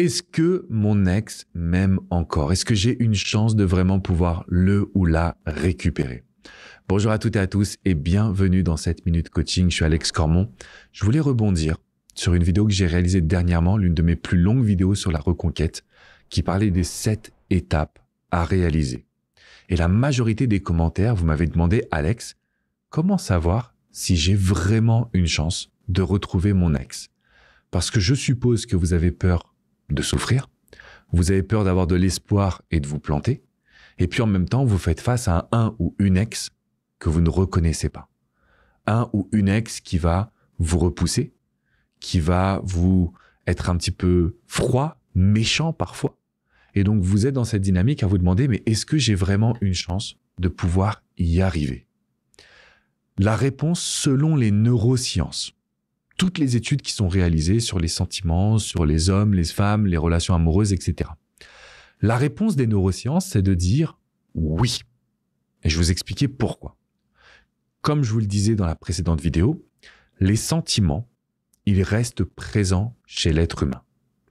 Est-ce que mon ex m'aime encore Est-ce que j'ai une chance de vraiment pouvoir le ou la récupérer Bonjour à toutes et à tous et bienvenue dans cette minute coaching. Je suis Alex Cormon. Je voulais rebondir sur une vidéo que j'ai réalisée dernièrement, l'une de mes plus longues vidéos sur la reconquête, qui parlait des sept étapes à réaliser. Et la majorité des commentaires, vous m'avez demandé, Alex, comment savoir si j'ai vraiment une chance de retrouver mon ex Parce que je suppose que vous avez peur de souffrir, vous avez peur d'avoir de l'espoir et de vous planter, et puis en même temps, vous faites face à un, ou une ex que vous ne reconnaissez pas. Un ou une ex qui va vous repousser, qui va vous être un petit peu froid, méchant parfois. Et donc vous êtes dans cette dynamique à vous demander, mais est-ce que j'ai vraiment une chance de pouvoir y arriver La réponse selon les neurosciences, toutes les études qui sont réalisées sur les sentiments, sur les hommes, les femmes, les relations amoureuses, etc. La réponse des neurosciences, c'est de dire oui. Et je vais vous expliquer pourquoi. Comme je vous le disais dans la précédente vidéo, les sentiments, ils restent présents chez l'être humain.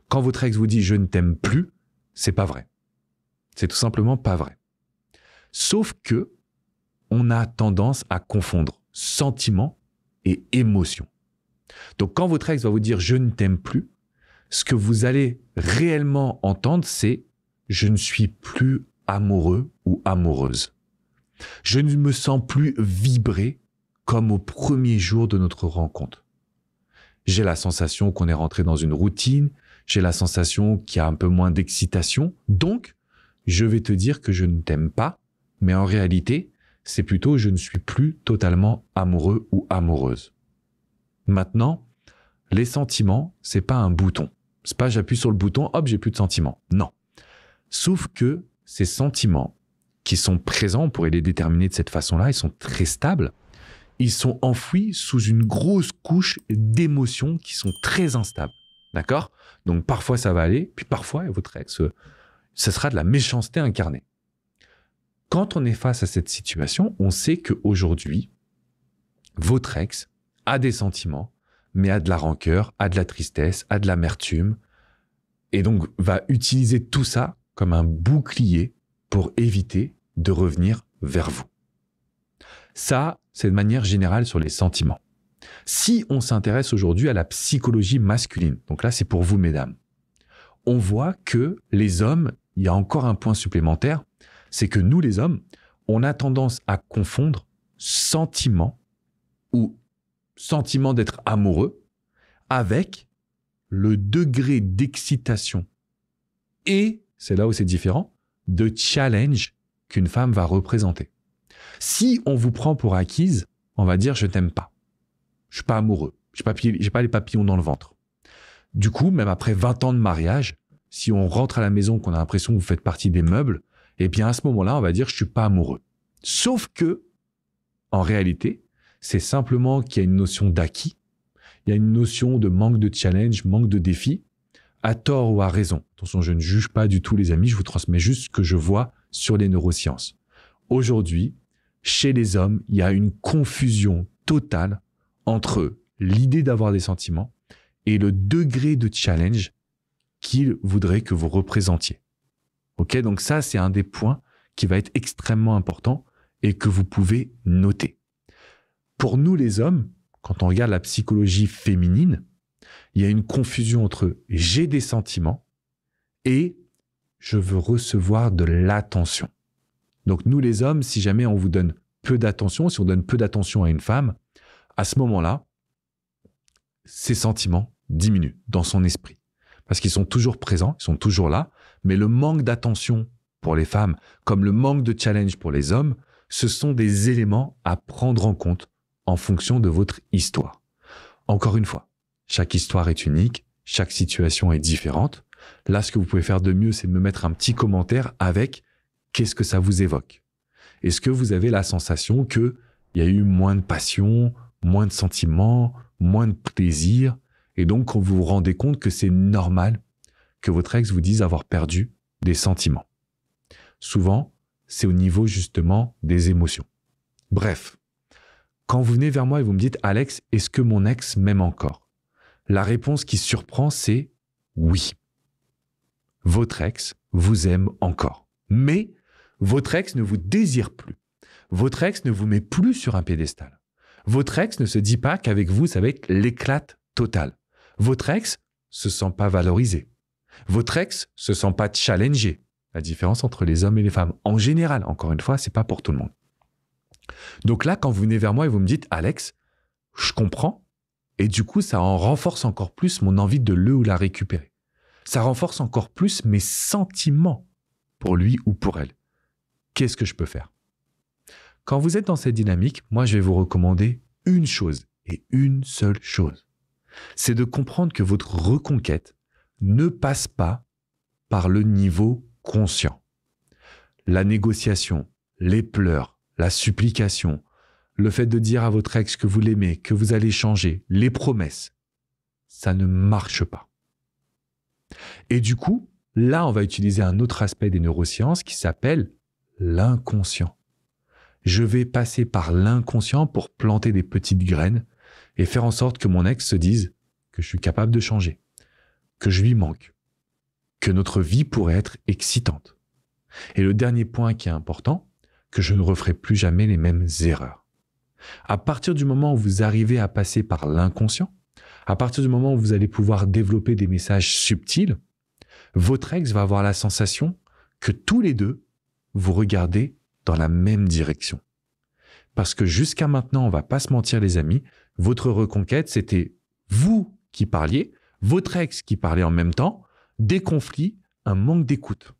Quand votre ex vous dit je ne t'aime plus, c'est pas vrai. C'est tout simplement pas vrai. Sauf que on a tendance à confondre sentiment et émotion. Donc quand votre ex va vous dire je ne t'aime plus, ce que vous allez réellement entendre, c'est je ne suis plus amoureux ou amoureuse. Je ne me sens plus vibrer comme au premier jour de notre rencontre. J'ai la sensation qu'on est rentré dans une routine, j'ai la sensation qu'il y a un peu moins d'excitation, donc je vais te dire que je ne t'aime pas, mais en réalité, c'est plutôt je ne suis plus totalement amoureux ou amoureuse. Maintenant, les sentiments, c'est pas un bouton. C'est pas j'appuie sur le bouton, hop, j'ai plus de sentiments. Non. Sauf que ces sentiments qui sont présents, on pourrait les déterminer de cette façon-là, ils sont très stables. Ils sont enfouis sous une grosse couche d'émotions qui sont très instables. D'accord Donc parfois ça va aller, puis parfois, votre ex, ce sera de la méchanceté incarnée. Quand on est face à cette situation, on sait qu'aujourd'hui, votre ex, a des sentiments, mais à de la rancœur, à de la tristesse, à de l'amertume, et donc va utiliser tout ça comme un bouclier pour éviter de revenir vers vous. Ça, c'est de manière générale sur les sentiments. Si on s'intéresse aujourd'hui à la psychologie masculine, donc là c'est pour vous mesdames, on voit que les hommes, il y a encore un point supplémentaire, c'est que nous les hommes, on a tendance à confondre sentiment ou sentiment d'être amoureux avec le degré d'excitation et, c'est là où c'est différent, de challenge qu'une femme va représenter. Si on vous prend pour acquise, on va dire je t'aime pas. Je suis pas amoureux. J'ai pas, les papillons dans le ventre. Du coup, même après 20 ans de mariage, si on rentre à la maison qu'on a l'impression que vous faites partie des meubles, eh bien à ce moment-là, on va dire je suis pas amoureux. Sauf que, en réalité, c'est simplement qu'il y a une notion d'acquis, il y a une notion de manque de challenge, manque de défi, à tort ou à raison. Attention, je ne juge pas du tout les amis, je vous transmets juste ce que je vois sur les neurosciences. Aujourd'hui, chez les hommes, il y a une confusion totale entre l'idée d'avoir des sentiments et le degré de challenge qu'ils voudraient que vous représentiez. Ok, donc ça, c'est un des points qui va être extrêmement important et que vous pouvez noter pour nous les hommes, quand on regarde la psychologie féminine, il y a une confusion entre j'ai des sentiments et je veux recevoir de l'attention. Donc nous les hommes, si jamais on vous donne peu d'attention, si on donne peu d'attention à une femme, à ce moment-là, ses sentiments diminuent dans son esprit. Parce qu'ils sont toujours présents, ils sont toujours là, mais le manque d'attention pour les femmes, comme le manque de challenge pour les hommes, ce sont des éléments à prendre en compte en fonction de votre histoire. Encore une fois, chaque histoire est unique, chaque situation est différente. Là, ce que vous pouvez faire de mieux, c'est de me mettre un petit commentaire avec qu'est-ce que ça vous évoque. Est-ce que vous avez la sensation que il y a eu moins de passion, moins de sentiments, moins de plaisir, et donc vous vous rendez compte que c'est normal que votre ex vous dise avoir perdu des sentiments. Souvent, c'est au niveau justement des émotions. Bref, quand vous venez vers moi et vous me dites, Alex, est-ce que mon ex m'aime encore La réponse qui surprend, c'est oui. Votre ex vous aime encore. Mais votre ex ne vous désire plus. Votre ex ne vous met plus sur un pédestal. Votre ex ne se dit pas qu'avec vous, ça va être l'éclate totale. Votre ex se sent pas valorisé. Votre ex se sent pas challengé. La différence entre les hommes et les femmes. En général, encore une fois, c'est pas pour tout le monde. Donc là, quand vous venez vers moi et vous me dites, Alex, je comprends, et du coup, ça en renforce encore plus mon envie de le ou la récupérer. Ça renforce encore plus mes sentiments pour lui ou pour elle. Qu'est-ce que je peux faire Quand vous êtes dans cette dynamique, moi, je vais vous recommander une chose et une seule chose. C'est de comprendre que votre reconquête ne passe pas par le niveau conscient. La négociation, les pleurs, la supplication, le fait de dire à votre ex que vous l'aimez, que vous allez changer, les promesses, ça ne marche pas. Et du coup, là, on va utiliser un autre aspect des neurosciences qui s'appelle l'inconscient. Je vais passer par l'inconscient pour planter des petites graines et faire en sorte que mon ex se dise que je suis capable de changer, que je lui manque, que notre vie pourrait être excitante. Et le dernier point qui est important, que je ne referai plus jamais les mêmes erreurs. À partir du moment où vous arrivez à passer par l'inconscient, à partir du moment où vous allez pouvoir développer des messages subtils, votre ex va avoir la sensation que tous les deux, vous regardez dans la même direction. Parce que jusqu'à maintenant, on va pas se mentir les amis, votre reconquête, c'était vous qui parliez, votre ex qui parlait en même temps, des conflits, un manque d'écoute.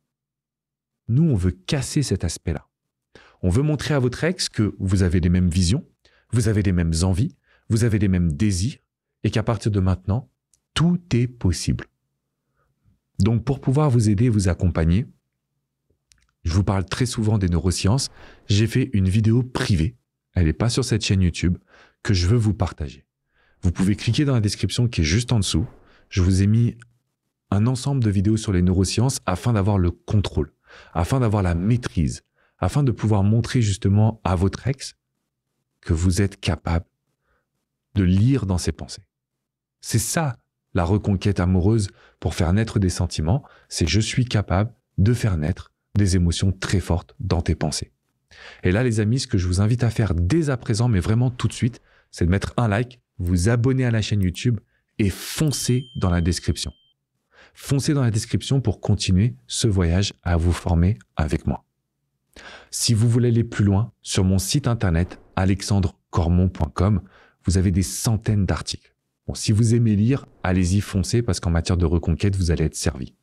Nous, on veut casser cet aspect-là. On veut montrer à votre ex que vous avez les mêmes visions, vous avez les mêmes envies, vous avez les mêmes désirs, et qu'à partir de maintenant, tout est possible. Donc pour pouvoir vous aider et vous accompagner, je vous parle très souvent des neurosciences, j'ai fait une vidéo privée, elle n'est pas sur cette chaîne YouTube, que je veux vous partager. Vous pouvez cliquer dans la description qui est juste en dessous, je vous ai mis un ensemble de vidéos sur les neurosciences afin d'avoir le contrôle, afin d'avoir la maîtrise, afin de pouvoir montrer justement à votre ex que vous êtes capable de lire dans ses pensées. C'est ça la reconquête amoureuse pour faire naître des sentiments, c'est je suis capable de faire naître des émotions très fortes dans tes pensées. Et là les amis, ce que je vous invite à faire dès à présent, mais vraiment tout de suite, c'est de mettre un like, vous abonner à la chaîne YouTube et foncer dans la description. Foncez dans la description pour continuer ce voyage à vous former avec moi. Si vous voulez aller plus loin, sur mon site internet alexandrecormon.com, vous avez des centaines d'articles. Bon, si vous aimez lire, allez-y foncer parce qu'en matière de reconquête, vous allez être servi.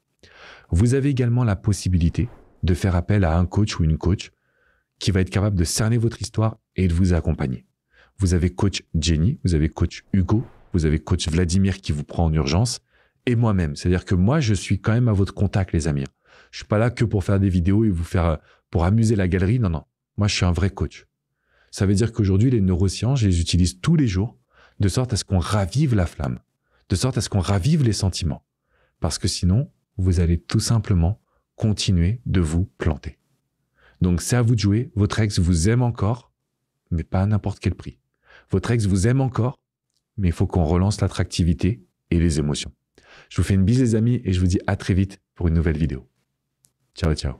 Vous avez également la possibilité de faire appel à un coach ou une coach qui va être capable de cerner votre histoire et de vous accompagner. Vous avez coach Jenny, vous avez coach Hugo, vous avez coach Vladimir qui vous prend en urgence et moi-même. C'est-à-dire que moi, je suis quand même à votre contact, les amis. Je suis pas là que pour faire des vidéos et vous faire euh, pour amuser la galerie. Non, non. Moi, je suis un vrai coach. Ça veut dire qu'aujourd'hui, les neurosciences, je les utilise tous les jours de sorte à ce qu'on ravive la flamme, de sorte à ce qu'on ravive les sentiments. Parce que sinon, vous allez tout simplement continuer de vous planter. Donc, c'est à vous de jouer. Votre ex vous aime encore, mais pas à n'importe quel prix. Votre ex vous aime encore, mais il faut qu'on relance l'attractivité et les émotions. Je vous fais une bise les amis et je vous dis à très vite pour une nouvelle vidéo. 教教。